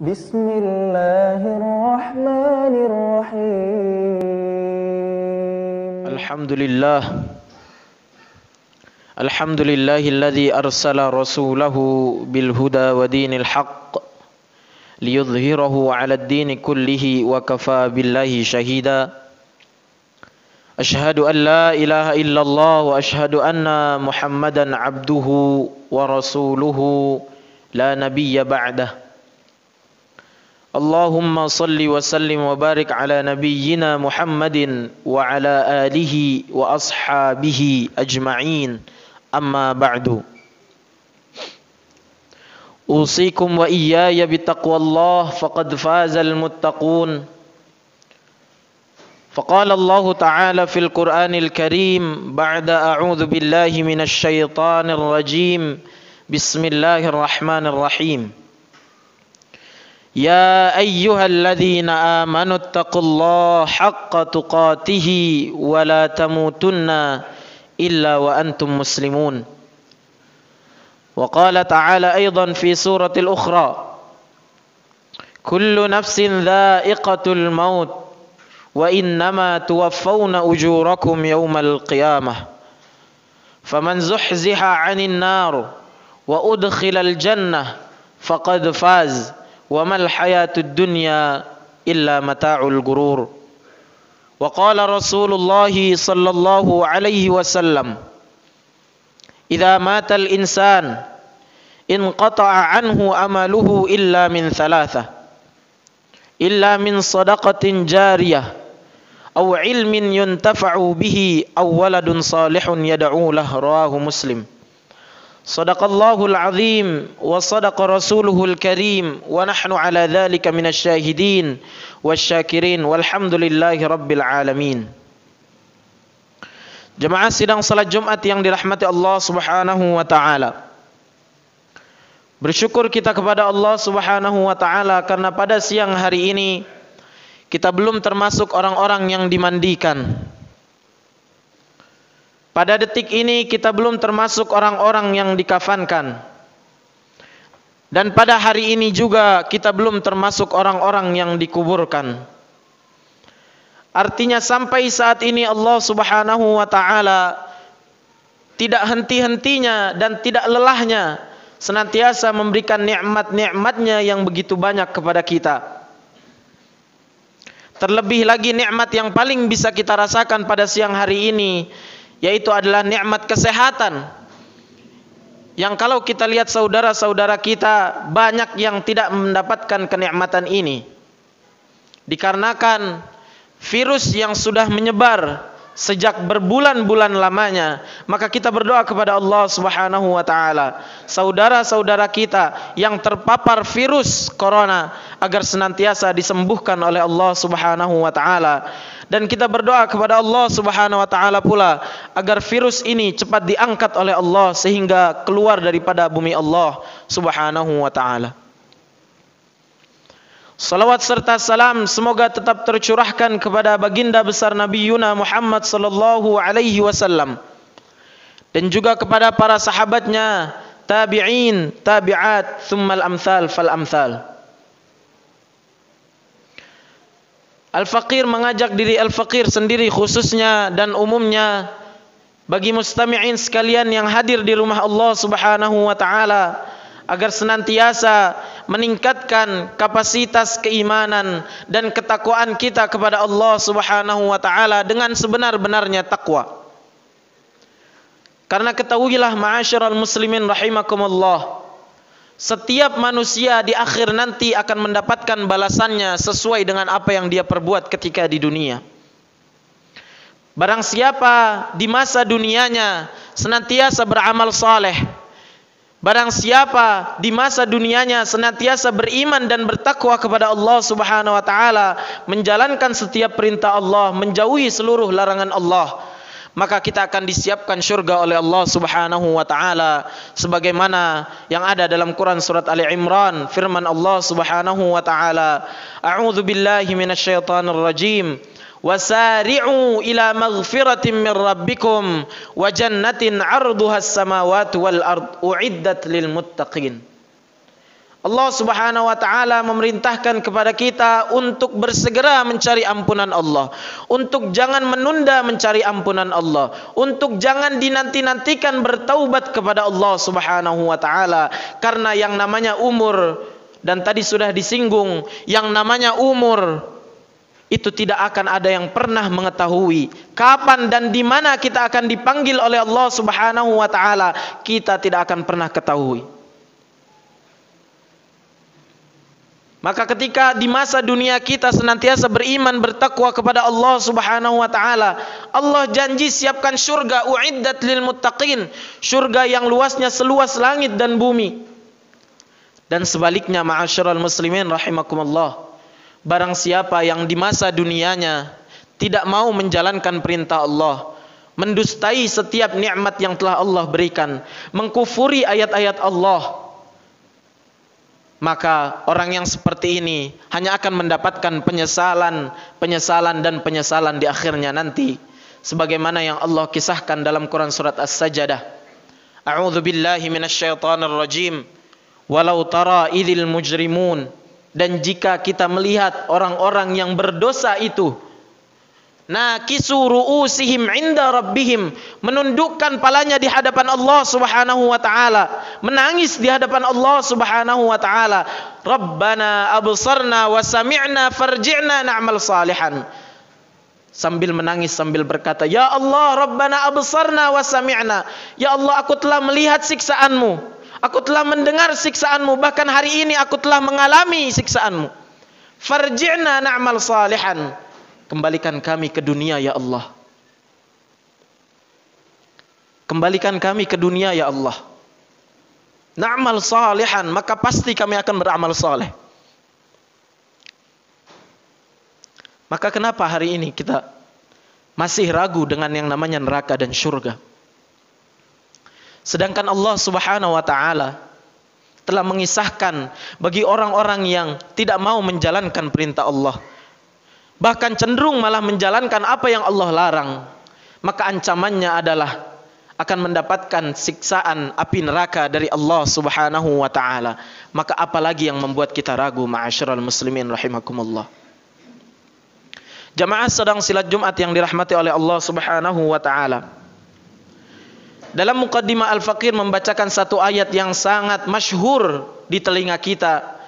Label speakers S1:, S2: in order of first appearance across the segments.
S1: بسم الله الرحمن الرحيم الحمد لله الحمد لله الذي أرسل رسوله بالهدى ودين الحق ليظهره على الدين كله وكفى بالله شهيدا أشهد أن لا إله إلا الله وأشهد أن محمدا عبده ورسوله لا نبي بعده اللهم صل وسلم وبارك على نبينا محمد وعلى آله وأصحابه أجمعين أما بعد أوصيكم وإياي بتقوى الله فقد فاز المتقون فقال الله تعالى في القرآن الكريم بعد أعوذ بالله من الشيطان الرجيم بسم الله الرحمن الرحيم يا أيها الذين آمنوا اتقوا الله حق تقاته ولا تموتن إلا وأنتم مسلمون وقال تعالى أيضا في سورة الأخرى كل نفس ذائقة الموت وإنما توفون أجوركم يوم القيامة فمن زحزح عن النار وأدخل الجنة فقد فاز wa mal hayatud dunya illa mata'ul gurur wa qala Rasulullah sallallahu alaihi wasallam idza matal insan inqata'a anhu amaluhu illa min thalatha illa min sadaqatin jariyah أو علم ينتفع به أو ولد صالح يدعو له رواه مسلم Sadaqallahul azim wa sadaqa rasuluhul karim wa nahnu ala dhalika minasyahidin wasyakirin walhamdulillahi rabbil alamin. Jemaah sidang salat Jumat yang dirahmati Allah Subhanahu wa taala. Bersyukur kita kepada Allah Subhanahu wa taala karena pada siang hari ini kita belum termasuk orang-orang yang dimandikan. Pada detik ini kita belum termasuk orang-orang yang dikafankan. Dan pada hari ini juga kita belum termasuk orang-orang yang dikuburkan. Artinya sampai saat ini Allah Subhanahu wa taala tidak henti-hentinya dan tidak lelahnya senantiasa memberikan nikmat-nikmatnya yang begitu banyak kepada kita. Terlebih lagi nikmat yang paling bisa kita rasakan pada siang hari ini yaitu adalah nikmat kesehatan. Yang kalau kita lihat saudara-saudara kita banyak yang tidak mendapatkan kenikmatan ini. Dikarenakan virus yang sudah menyebar sejak berbulan-bulan lamanya maka kita berdoa kepada Allah Subhanahu wa taala saudara-saudara kita yang terpapar virus corona agar senantiasa disembuhkan oleh Allah Subhanahu wa taala dan kita berdoa kepada Allah Subhanahu wa taala pula agar virus ini cepat diangkat oleh Allah sehingga keluar daripada bumi Allah Subhanahu wa taala Salawat serta salam semoga tetap tercurahkan kepada baginda besar Nabi Yuna Muhammad sallallahu alaihi wasallam dan juga kepada para sahabatnya tabi'in, tabi'at, thummal amsal fal amsal. Al-Faqir mengajak diri Al-Faqir sendiri khususnya dan umumnya bagi mustami'in sekalian yang hadir di rumah Allah Subhanahu wa taala agar senantiasa meningkatkan kapasitas keimanan dan ketakwaan kita kepada Allah Subhanahu wa taala dengan sebenar-benarnya takwa. Karena ketahuilah ma'asyiral muslimin rahimakumullah, setiap manusia di akhir nanti akan mendapatkan balasannya sesuai dengan apa yang dia perbuat ketika di dunia. Barang siapa di masa dunianya senantiasa beramal saleh, Barang siapa di masa dunianya senantiasa beriman dan bertakwa kepada Allah Subhanahu wa taala, menjalankan setiap perintah Allah, menjauhi seluruh larangan Allah, maka kita akan disiapkan syurga oleh Allah Subhanahu wa taala sebagaimana yang ada dalam Quran surat Ali Imran firman Allah Subhanahu wa taala A'udzu billahi minasyaitonir rajim wasari'u ila maghfiratin min rabbikum wa jannatin 'arduha as-samawati wal ard uiddat lil muttaqin Allah Subhanahu wa taala memerintahkan kepada kita untuk bersegera mencari ampunan Allah, untuk jangan menunda mencari ampunan Allah, untuk jangan dinanti-nantikan bertaubat kepada Allah Subhanahu wa taala karena yang namanya umur dan tadi sudah disinggung yang namanya umur itu tidak akan ada yang pernah mengetahui kapan dan di mana kita akan dipanggil oleh Allah Subhanahu wa taala, kita tidak akan pernah ketahui. Maka ketika di masa dunia kita senantiasa beriman bertakwa kepada Allah Subhanahu wa taala, Allah janji siapkan surga uiddat lil muttaqin, surga yang luasnya seluas langit dan bumi. Dan sebaliknya ma'asyiral muslimin rahimakumullah. Barang siapa yang di masa dunianya tidak mau menjalankan perintah Allah, mendustai setiap nikmat yang telah Allah berikan, mengkufuri ayat-ayat Allah, maka orang yang seperti ini hanya akan mendapatkan penyesalan, penyesalan dan penyesalan di akhirnya nanti sebagaimana yang Allah kisahkan dalam Quran surat As-Sajdah. A'udzu rajim. Walau tara idzil mujrimun dan jika kita melihat orang-orang yang berdosa itu nakisu ru'usihim 'inda rabbihim menundukkan palanya di hadapan Allah Subhanahu wa taala menangis di hadapan Allah Subhanahu wa taala rabbana absarna wa sami'na farji'na na'mal salihan sambil menangis sambil berkata ya Allah rabbana absarna wa sami'na ya Allah aku telah melihat siksaanmu Aku telah mendengar siksaanmu. Bahkan hari ini aku telah mengalami siksaanmu. Farji'na na'mal salihan. Kembalikan kami ke dunia ya Allah. Kembalikan kami ke dunia ya Allah. Na'mal salihan. Maka pasti kami akan beramal saleh. Maka kenapa hari ini kita masih ragu dengan yang namanya neraka dan syurga? Sedangkan Allah Subhanahu wa taala telah mengisahkan bagi orang-orang yang tidak mau menjalankan perintah Allah. Bahkan cenderung malah menjalankan apa yang Allah larang. Maka ancamannya adalah akan mendapatkan siksaan api neraka dari Allah Subhanahu wa taala. Maka apalagi yang membuat kita ragu ma'asyiral muslimin rahimakumullah. Jamaah sedang silat Jumat yang dirahmati oleh Allah Subhanahu wa taala dalam mukaddimah Al-Fakir membacakan satu ayat yang sangat masyhur di telinga kita.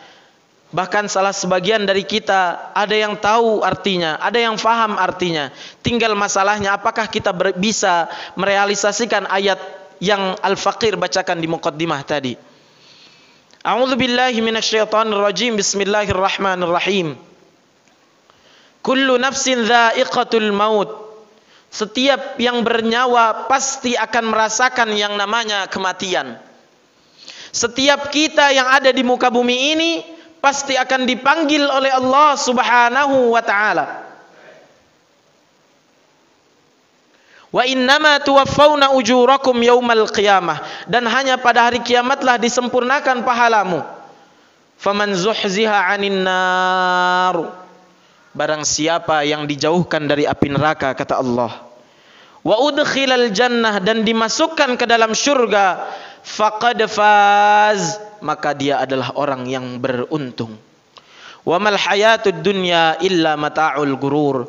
S1: Bahkan salah sebagian dari kita ada yang tahu artinya, ada yang faham artinya. Tinggal masalahnya apakah kita ber, bisa merealisasikan ayat yang Al-Fakir bacakan di mukaddimah tadi. A'udzu billahi minasyaitonir rajim. Bismillahirrahmanirrahim. Kullu nafsin dha'iqatul maut setiap yang bernyawa pasti akan merasakan yang namanya kematian. Setiap kita yang ada di muka bumi ini pasti akan dipanggil oleh Allah Subhanahu wa taala. Wa innama tuwaffawna ujurakum yaumal qiyamah dan hanya pada hari kiamatlah disempurnakan pahalamu. Faman zuhziha anin nar barang siapa yang dijauhkan dari api neraka kata Allah wa udkhilal jannah dan dimasukkan ke dalam syurga faqad faz maka dia adalah orang yang beruntung wa mal hayatud dunya illa mata'ul gurur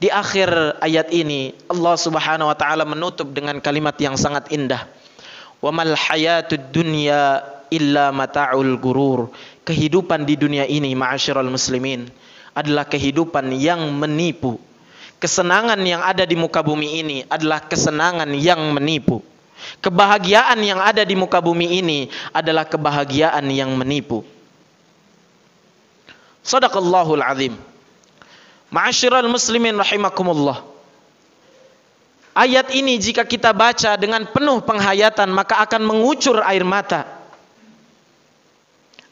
S1: di akhir ayat ini Allah Subhanahu wa taala menutup dengan kalimat yang sangat indah wa mal hayatud dunya illa mata'ul gurur kehidupan di dunia ini ma'asyiral muslimin adalah kehidupan yang menipu. Kesenangan yang ada di muka bumi ini adalah kesenangan yang menipu. Kebahagiaan yang ada di muka bumi ini adalah kebahagiaan yang menipu. Sadaqallahul azim. Ma'asyiral muslimin rahimakumullah. Ayat ini jika kita baca dengan penuh penghayatan maka akan mengucur air mata.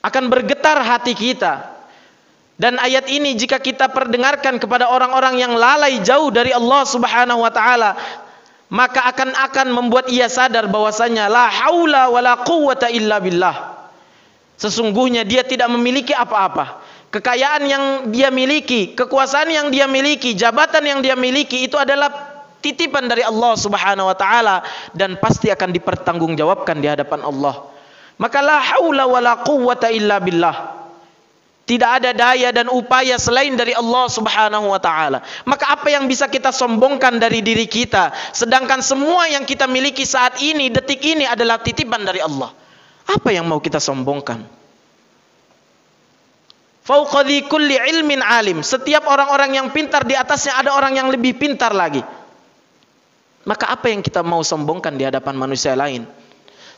S1: Akan bergetar hati kita dan ayat ini jika kita perdengarkan kepada orang-orang yang lalai jauh dari Allah Subhanahu wa taala, maka akan akan membuat ia sadar bahwasanya la haula wala quwwata illa billah. Sesungguhnya dia tidak memiliki apa-apa. Kekayaan yang dia miliki, kekuasaan yang dia miliki, jabatan yang dia miliki itu adalah titipan dari Allah Subhanahu wa taala dan pasti akan dipertanggungjawabkan di hadapan Allah. Maka la haula wala quwwata illa billah. Tidak ada daya dan upaya selain dari Allah Subhanahu wa taala. Maka apa yang bisa kita sombongkan dari diri kita sedangkan semua yang kita miliki saat ini detik ini adalah titipan dari Allah. Apa yang mau kita sombongkan? Fauqadhi kulli ilmin alim. Setiap orang-orang yang pintar di atasnya ada orang yang lebih pintar lagi. Maka apa yang kita mau sombongkan di hadapan manusia lain?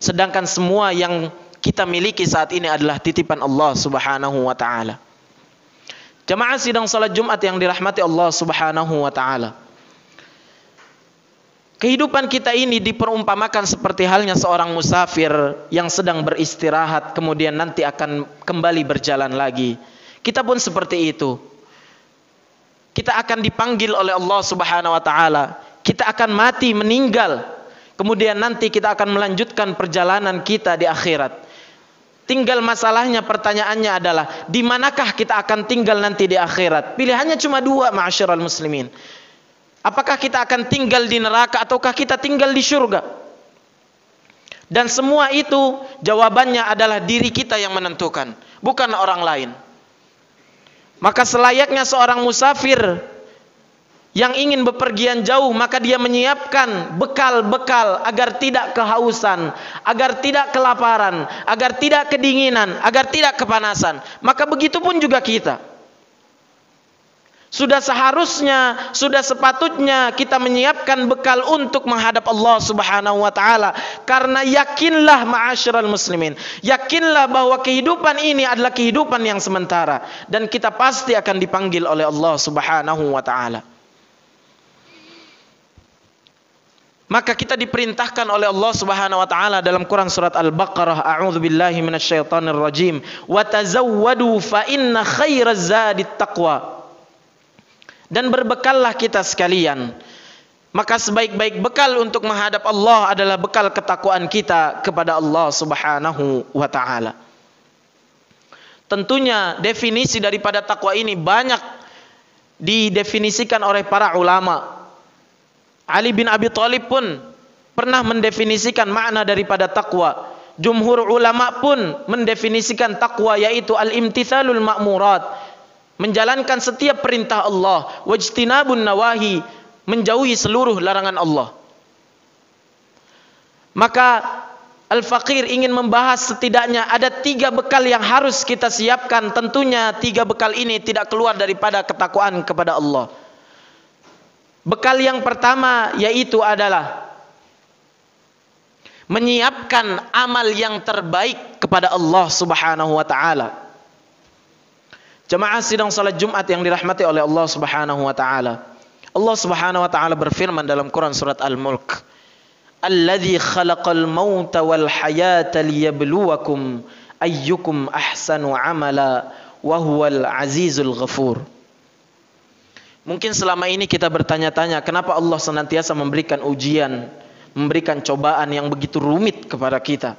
S1: Sedangkan semua yang kita miliki saat ini adalah titipan Allah Subhanahu wa taala. Jemaah sidang salat Jumat yang dirahmati Allah Subhanahu wa taala. Kehidupan kita ini diperumpamakan seperti halnya seorang musafir yang sedang beristirahat kemudian nanti akan kembali berjalan lagi. Kita pun seperti itu. Kita akan dipanggil oleh Allah Subhanahu wa taala. Kita akan mati meninggal. Kemudian nanti kita akan melanjutkan perjalanan kita di akhirat. Tinggal masalahnya pertanyaannya adalah di manakah kita akan tinggal nanti di akhirat? Pilihannya cuma dua, ma'asyiral muslimin. Apakah kita akan tinggal di neraka ataukah kita tinggal di surga? Dan semua itu jawabannya adalah diri kita yang menentukan, bukan orang lain. Maka selayaknya seorang musafir yang ingin bepergian jauh maka dia menyiapkan bekal-bekal agar tidak kehausan, agar tidak kelaparan, agar tidak kedinginan, agar tidak kepanasan. Maka begitu pun juga kita. Sudah seharusnya, sudah sepatutnya kita menyiapkan bekal untuk menghadap Allah Subhanahu wa taala. Karena yakinlah ma'asyiral muslimin, yakinlah bahwa kehidupan ini adalah kehidupan yang sementara dan kita pasti akan dipanggil oleh Allah Subhanahu wa taala. Maka kita diperintahkan oleh Allah Subhanahu wa taala dalam Quran surat Al-Baqarah, a'udzubillahi minasyaitonir rajim, wa tazawwadu fa inna khairaz zadit taqwa. Dan berbekallah kita sekalian. Maka sebaik-baik bekal untuk menghadap Allah adalah bekal ketakwaan kita kepada Allah Subhanahu wa taala. Tentunya definisi daripada takwa ini banyak didefinisikan oleh para ulama. Ali bin Abi Thalib pun pernah mendefinisikan makna daripada takwa. Jumhur ulama pun mendefinisikan takwa yaitu al-imtithalul ma'murat, menjalankan setiap perintah Allah, wajtinabun nawahi, menjauhi seluruh larangan Allah. Maka Al-Fakir ingin membahas setidaknya ada tiga bekal yang harus kita siapkan. Tentunya tiga bekal ini tidak keluar daripada ketakwaan kepada Allah. Bekal yang pertama yaitu adalah menyiapkan amal yang terbaik kepada Allah Subhanahu wa taala. Jemaah sidang salat Jumat yang dirahmati oleh Allah Subhanahu wa taala. Allah Subhanahu wa taala berfirman dalam Quran surat Al-Mulk, "Alladzi khalaqal mauta wal hayata liyabluwakum ayyukum ahsanu amala wa huwal azizul ghafur." Mungkin selama ini kita bertanya-tanya kenapa Allah senantiasa memberikan ujian, memberikan cobaan yang begitu rumit kepada kita.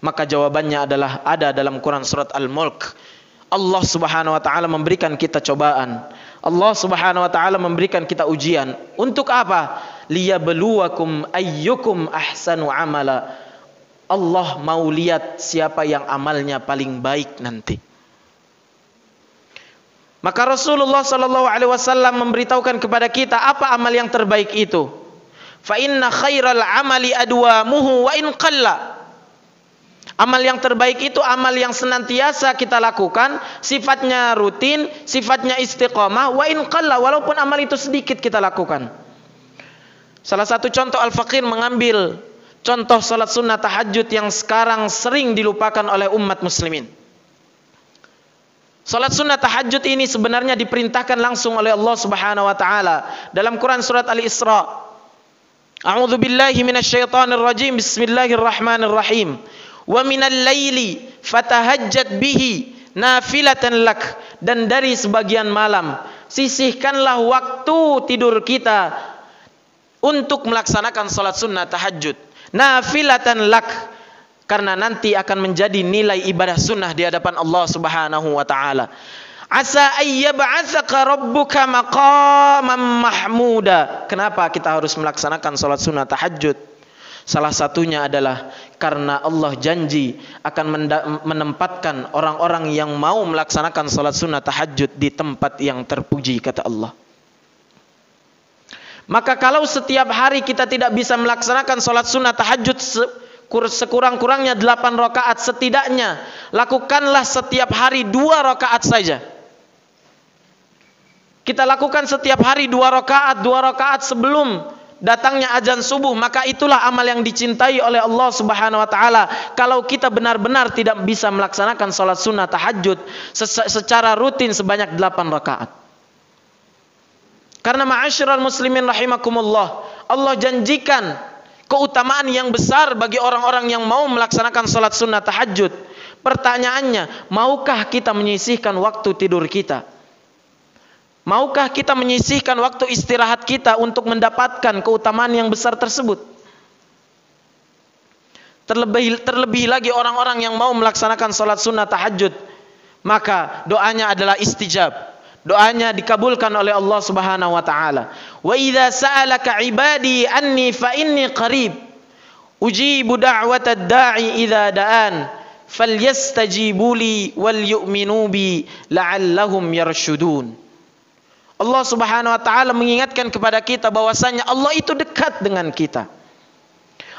S1: Maka jawabannya adalah ada dalam Quran surat Al-Mulk. Allah Subhanahu wa taala memberikan kita cobaan. Allah Subhanahu wa taala memberikan kita ujian. Untuk apa? Liyabluwakum ayyukum ahsanu amala. Allah mau lihat siapa yang amalnya paling baik nanti. Maka Rasulullah sallallahu alaihi wasallam memberitahukan kepada kita apa amal yang terbaik itu. Fa inna khairal amali adwamuhu wa in qalla. Amal yang terbaik itu amal yang senantiasa kita lakukan, sifatnya rutin, sifatnya istiqomah wa in qalla walaupun amal itu sedikit kita lakukan. Salah satu contoh Al-Faqir mengambil contoh salat sunnah tahajud yang sekarang sering dilupakan oleh umat muslimin. Salat sunnah tahajud ini sebenarnya diperintahkan langsung oleh Allah Subhanahu wa taala dalam Quran surat Al-Isra. A'udzu billahi minasyaitonir rajim. Bismillahirrahmanirrahim. Wa al laili fatahajjat bihi nafilatan lak dan dari sebagian malam sisihkanlah waktu tidur kita untuk melaksanakan salat sunnah tahajud. Nafilatan lak. karena nanti akan menjadi nilai ibadah sunnah di hadapan Allah Subhanahu wa taala. Asa ayyab'atsaka rabbuka maqaman mahmuda. Kenapa kita harus melaksanakan salat sunnah tahajud? Salah satunya adalah karena Allah janji akan menempatkan orang-orang yang mau melaksanakan salat sunnah tahajud di tempat yang terpuji kata Allah. Maka kalau setiap hari kita tidak bisa melaksanakan salat sunnah tahajud sekurang-kurangnya delapan rakaat setidaknya lakukanlah setiap hari dua rakaat saja kita lakukan setiap hari dua rakaat dua rakaat sebelum datangnya azan subuh maka itulah amal yang dicintai oleh Allah Subhanahu wa taala kalau kita benar-benar tidak bisa melaksanakan salat sunnah tahajud secara rutin sebanyak 8 rakaat karena ma'asyiral muslimin rahimakumullah Allah janjikan keutamaan yang besar bagi orang-orang yang mau melaksanakan sholat sunnah tahajud. Pertanyaannya, maukah kita menyisihkan waktu tidur kita? Maukah kita menyisihkan waktu istirahat kita untuk mendapatkan keutamaan yang besar tersebut? Terlebih, terlebih lagi orang-orang yang mau melaksanakan sholat sunnah tahajud, maka doanya adalah istijab Doanya dikabulkan oleh Allah Subhanahu wa taala. Wa idza sa'alaka 'ibadi anni fa inni qarib. Ujibu da'watad da'i idza da'an. Falyastajibu li wal yu'minu bi la'allahum yarshudun. Allah Subhanahu wa taala mengingatkan kepada kita bahwasanya Allah itu dekat dengan kita.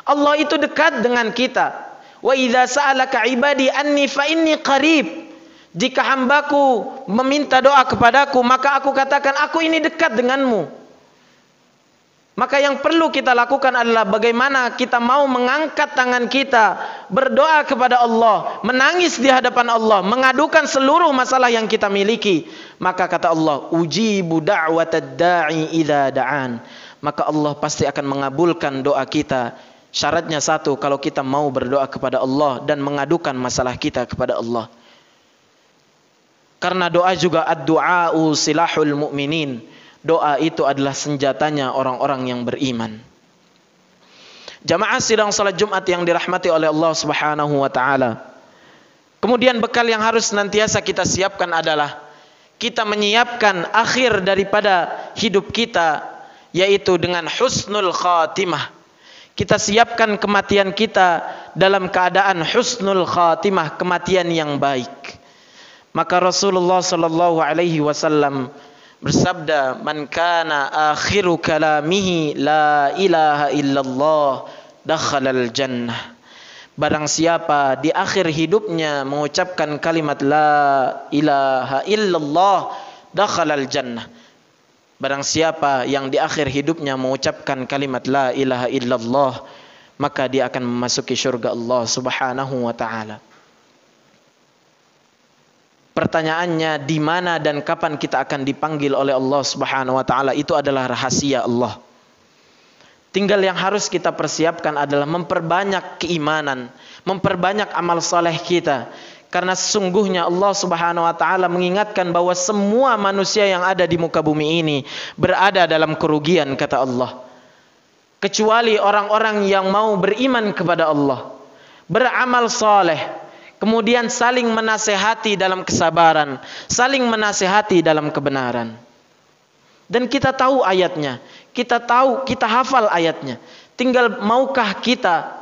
S1: Allah itu dekat dengan kita. Wa idza sa'alaka 'ibadi anni fa inni qarib. jika hambaku meminta doa kepadaku, maka aku katakan, aku ini dekat denganmu. Maka yang perlu kita lakukan adalah bagaimana kita mau mengangkat tangan kita, berdoa kepada Allah, menangis di hadapan Allah, mengadukan seluruh masalah yang kita miliki. Maka kata Allah, uji da'watad da'i idha da'an. Maka Allah pasti akan mengabulkan doa kita. Syaratnya satu, kalau kita mau berdoa kepada Allah dan mengadukan masalah kita kepada Allah. Karena doa juga ad-du'a'u silahul mu'minin. Doa itu adalah senjatanya orang-orang yang beriman. Jamaah sidang salat Jumat yang dirahmati oleh Allah Subhanahu wa taala. Kemudian bekal yang harus nantiasa kita siapkan adalah kita menyiapkan akhir daripada hidup kita yaitu dengan husnul khatimah. Kita siapkan kematian kita dalam keadaan husnul khatimah, kematian yang baik. Maka Rasulullah sallallahu alaihi wasallam bersabda, "Man kana akhiru kalamihi la ilaha illallah, al jannah." Barang siapa di akhir hidupnya mengucapkan kalimat la ilaha illallah al jannah. Barang siapa yang di akhir hidupnya mengucapkan kalimat la ilaha illallah maka dia akan memasuki syurga Allah Subhanahu wa taala. Pertanyaannya di mana dan kapan kita akan dipanggil oleh Allah Subhanahu wa taala itu adalah rahasia Allah. Tinggal yang harus kita persiapkan adalah memperbanyak keimanan, memperbanyak amal saleh kita. Karena sesungguhnya Allah Subhanahu wa taala mengingatkan bahwa semua manusia yang ada di muka bumi ini berada dalam kerugian kata Allah. Kecuali orang-orang yang mau beriman kepada Allah, beramal saleh, kemudian saling menasehati dalam kesabaran, saling menasehati dalam kebenaran. Dan kita tahu ayatnya, kita tahu, kita hafal ayatnya. Tinggal maukah kita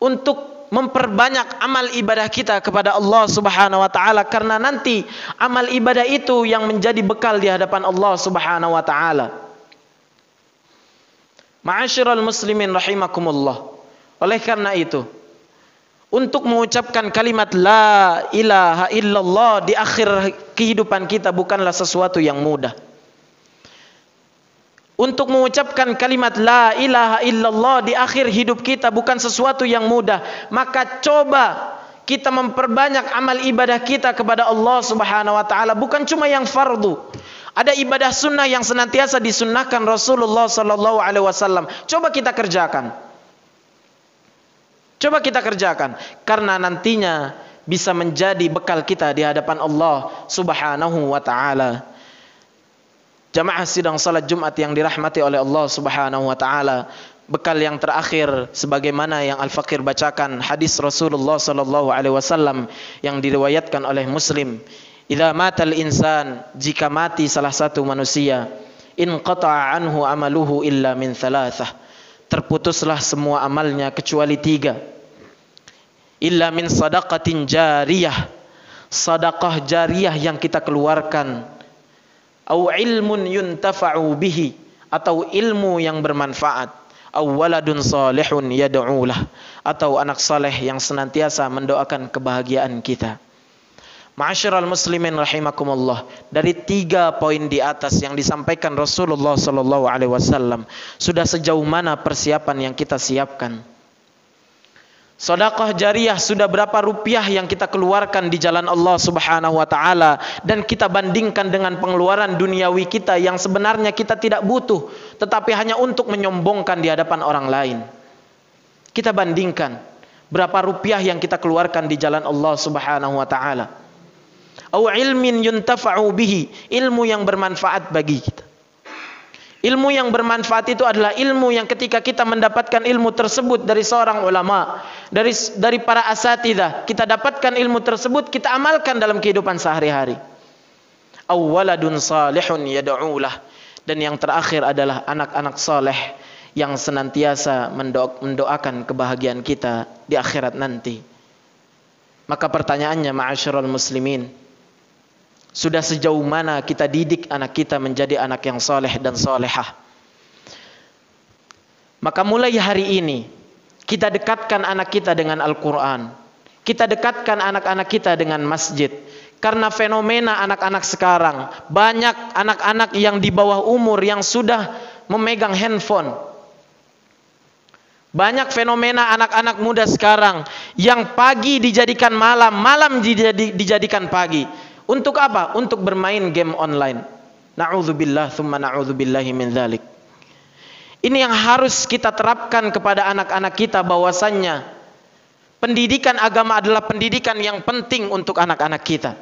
S1: untuk memperbanyak amal ibadah kita kepada Allah Subhanahu wa taala karena nanti amal ibadah itu yang menjadi bekal di hadapan Allah Subhanahu wa taala. Ma'asyiral muslimin rahimakumullah. Oleh karena itu, untuk mengucapkan kalimat la ilaha illallah di akhir kehidupan kita bukanlah sesuatu yang mudah. Untuk mengucapkan kalimat la ilaha illallah di akhir hidup kita bukan sesuatu yang mudah. Maka coba kita memperbanyak amal ibadah kita kepada Allah Subhanahu wa taala bukan cuma yang fardu. Ada ibadah sunnah yang senantiasa disunnahkan Rasulullah sallallahu alaihi wasallam. Coba kita kerjakan. Coba kita kerjakan karena nantinya bisa menjadi bekal kita di hadapan Allah Subhanahu wa taala. Jamaah sidang salat Jumat yang dirahmati oleh Allah Subhanahu wa taala, bekal yang terakhir sebagaimana yang Al-Fakir bacakan hadis Rasulullah sallallahu alaihi wasallam yang diriwayatkan oleh Muslim. Idza matal insan, jika mati salah satu manusia, in qata'a anhu amaluhu illa min thalathah. Terputuslah semua amalnya kecuali tiga illa min sadaqatin jariyah sadaqah jariyah yang kita keluarkan au ilmun yuntafa'u bihi atau ilmu yang bermanfaat au waladun salihun yad'ulah atau anak saleh yang senantiasa mendoakan kebahagiaan kita Ma'asyiral muslimin rahimakumullah. Dari tiga poin di atas yang disampaikan Rasulullah sallallahu alaihi wasallam, sudah sejauh mana persiapan yang kita siapkan? Sodakoh jariah sudah berapa rupiah yang kita keluarkan di jalan Allah subhanahu wa ta'ala Dan kita bandingkan dengan pengeluaran duniawi kita yang sebenarnya kita tidak butuh Tetapi hanya untuk menyombongkan di hadapan orang lain Kita bandingkan berapa rupiah yang kita keluarkan di jalan Allah subhanahu wa ta'ala Au ilmin yuntafa'u bihi Ilmu yang bermanfaat bagi kita Ilmu yang bermanfaat itu adalah ilmu yang ketika kita mendapatkan ilmu tersebut dari seorang ulama, dari dari para asatidah, kita dapatkan ilmu tersebut, kita amalkan dalam kehidupan sehari-hari. Awwaladun salihun yad'ulah. Dan yang terakhir adalah anak-anak saleh yang senantiasa mendoakan kebahagiaan kita di akhirat nanti. Maka pertanyaannya ma'asyiral muslimin, sudah sejauh mana kita didik anak kita menjadi anak yang soleh dan solehah. Maka mulai hari ini, kita dekatkan anak kita dengan Al-Quran. Kita dekatkan anak-anak kita dengan masjid. Karena fenomena anak-anak sekarang, banyak anak-anak yang di bawah umur yang sudah memegang handphone. Banyak fenomena anak-anak muda sekarang yang pagi dijadikan malam, malam dijadikan pagi. Untuk apa? Untuk bermain game online. Na'udzubillah thumma na'udzubillahi min dzalik. Ini yang harus kita terapkan kepada anak-anak kita bahwasannya pendidikan agama adalah pendidikan yang penting untuk anak-anak kita.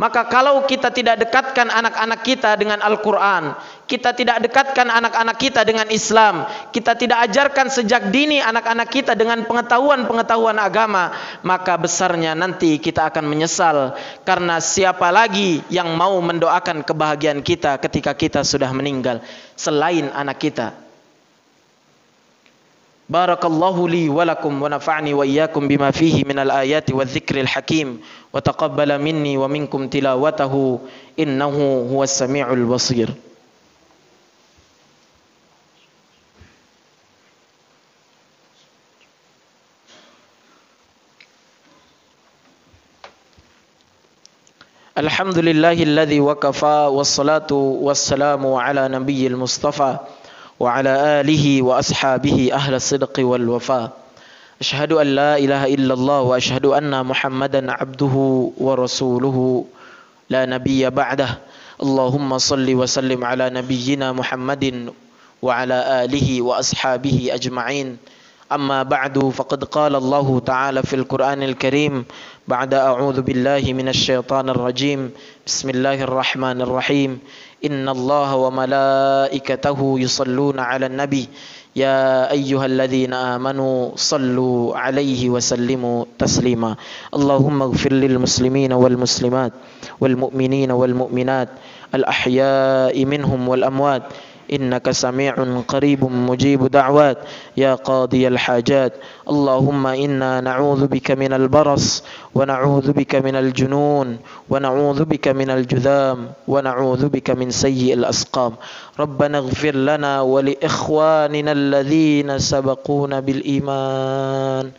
S1: Maka kalau kita tidak dekatkan anak-anak kita dengan Al-Quran kita tidak dekatkan anak-anak kita dengan Islam, kita tidak ajarkan sejak dini anak-anak kita dengan pengetahuan-pengetahuan agama, maka besarnya nanti kita akan menyesal karena siapa lagi yang mau mendoakan kebahagiaan kita ketika kita sudah meninggal selain anak kita. Barakallahu li wa lakum wa nafa'ni wa iyyakum bima fihi min minal ayati wadh-dhikril hakim wa taqabbala minni wa minkum tilawatahu innahu huwas samiul basir. الحمد لله الذي وكفى والصلاة والسلام على نبي المصطفى وعلى آله وأصحابه أهل الصدق والوفاء أشهد أن لا إله إلا الله وأشهد أن محمدا عبده ورسوله لا نبي بعده اللهم صل وسلم على نبينا محمد وعلى آله وأصحابه أجمعين أما بعد فقد قال الله تعالى في القرآن الكريم بعد أعوذ بالله من الشيطان الرجيم بسم الله الرحمن الرحيم إن الله وملائكته يصلون على النبي يا أيها الذين آمنوا صلوا عليه وسلموا تسليما اللهم اغفر للمسلمين والمسلمات والمؤمنين والمؤمنات الأحياء منهم والأموات إنك سميع قريب مجيب دعوات يا قاضي الحاجات اللهم إنا نعوذ بك من البرص ونعوذ بك من الجنون ونعوذ بك من الجذام ونعوذ بك من سيء الأسقام ربنا اغفر لنا ولإخواننا الذين سبقونا بالإيمان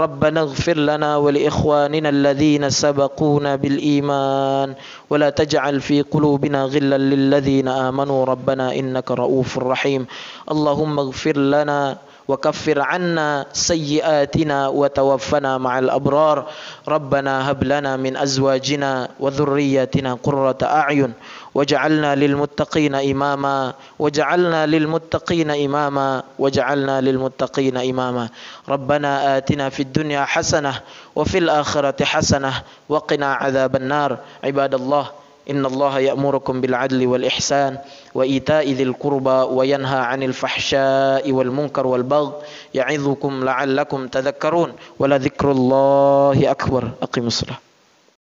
S1: ربنا اغفر لنا ولإخواننا الذين سبقونا بالإيمان ولا تجعل في قلوبنا غلا للذين آمنوا ربنا إنك رؤوف رحيم اللهم اغفر لنا وكفر عنا سيئاتنا وتوفنا مع الأبرار ربنا هب لنا من أزواجنا وذرياتنا قرة أعين وجعلنا للمتقين إماما وجعلنا للمتقين إماما وجعلنا للمتقين إماما ربنا آتنا في الدنيا حسنة وفي الآخرة حسنة وقنا عذاب النار عباد الله إن الله يأمركم بالعدل والإحسان وإيتاء ذي القربى وينهى عن الفحشاء والمنكر والبغي يعظكم لعلكم تذكرون ولذكر الله أكبر أقم الصلاة